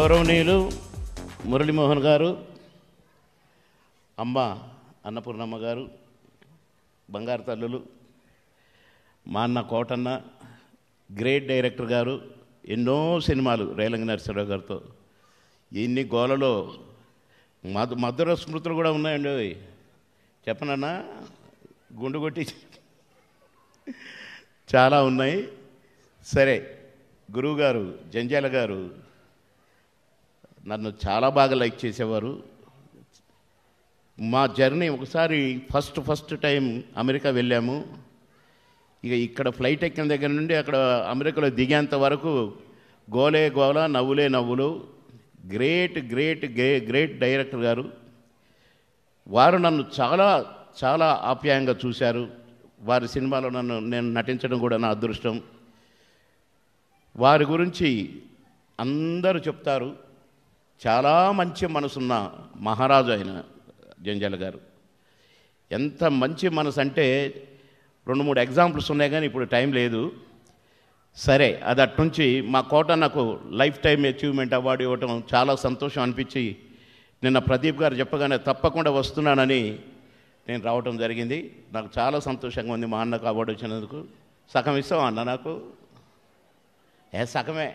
గౌరవనీయులు మురళీమోహన్ గారు అమ్మ అన్నపూర్ణమ్మ గారు బంగారు తల్లులు మా అన్న కోటన్న గ్రేట్ డైరెక్టర్ గారు ఎన్నో సినిమాలు రేలంగి నరసింహరావు గారితో ఎన్ని గోలలో మధు మధుర స్మృతులు కూడా ఉన్నాయండి అవి చెప్పనన్నా గుండు కొట్టి చాలా ఉన్నాయి సరే గురువుగారు జంజాల గారు నన్ను చాలా బాగా లైక్ చేసేవారు మా జర్నీ ఒకసారి ఫస్ట్ ఫస్ట్ టైం అమెరికా వెళ్ళాము ఇక ఇక్కడ ఫ్లైట్ ఎక్కిన దగ్గర నుండి అక్కడ అమెరికాలో దిగేంత వరకు గోలే గోల నవ్వులే నవ్వులు గ్రేట్ గ్రేట్ గ్రే గ్రేట్ డైరెక్టర్ గారు వారు నన్ను చాలా చాలా ఆప్యాయంగా చూశారు వారి సినిమాలో నన్ను నేను నటించడం కూడా నా అదృష్టం వారి గురించి అందరూ చెప్తారు చాలా మంచి మనసున్న మహారాజు ఆయన జంజాల గారు ఎంత మంచి మనసు అంటే రెండు మూడు ఎగ్జాంపుల్స్ ఉన్నాయి కానీ ఇప్పుడు టైం లేదు సరే అది అట్నుంచి మా కోట నాకు లైఫ్ టైం అచీవ్మెంట్ అవార్డు ఇవ్వటం చాలా సంతోషం అనిపించి నిన్న ప్రదీప్ గారు చెప్పగానే తప్పకుండా వస్తున్నానని నేను రావటం జరిగింది నాకు చాలా సంతోషంగా ఉంది మా అన్నకు అవార్డు వచ్చినందుకు సగం ఇస్తాం అన్న నాకు ఏ సగమే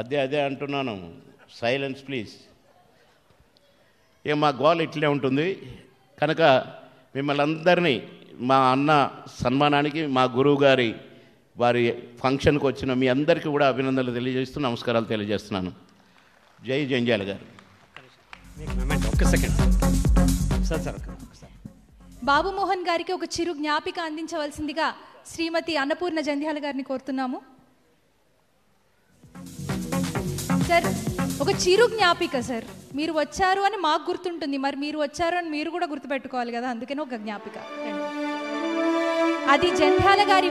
అదే అదే అంటున్నాను సైలెన్స్ ప్లీజ్ ఇక మా గోల్ ఇట్లే ఉంటుంది కనుక మిమ్మల్ని అందరినీ మా అన్న సన్మానానికి మా గురువు గారి వారి ఫంక్షన్కి వచ్చిన మీ అందరికీ కూడా అభినందనలు తెలియజేస్తూ నమస్కారాలు తెలియజేస్తున్నాను జై జంజాల గారు ఒక్క సెకండ్ బాబుమోహన్ గారికి ఒక చిరు జ్ఞాపిక అందించవలసిందిగా శ్రీమతి అన్నపూర్ణ జంధ్యాల గారిని కోరుతున్నాము సార్ ఒక చిరు జ్ఞాపిక సార్ మీరు వచ్చారు అని మాకు గుర్తుంటుంది మరి మీరు వచ్చారు అని మీరు కూడా గుర్తుపెట్టుకోవాలి కదా అందుకనే ఒక జ్ఞాపిక అది జంధ్యాల గారి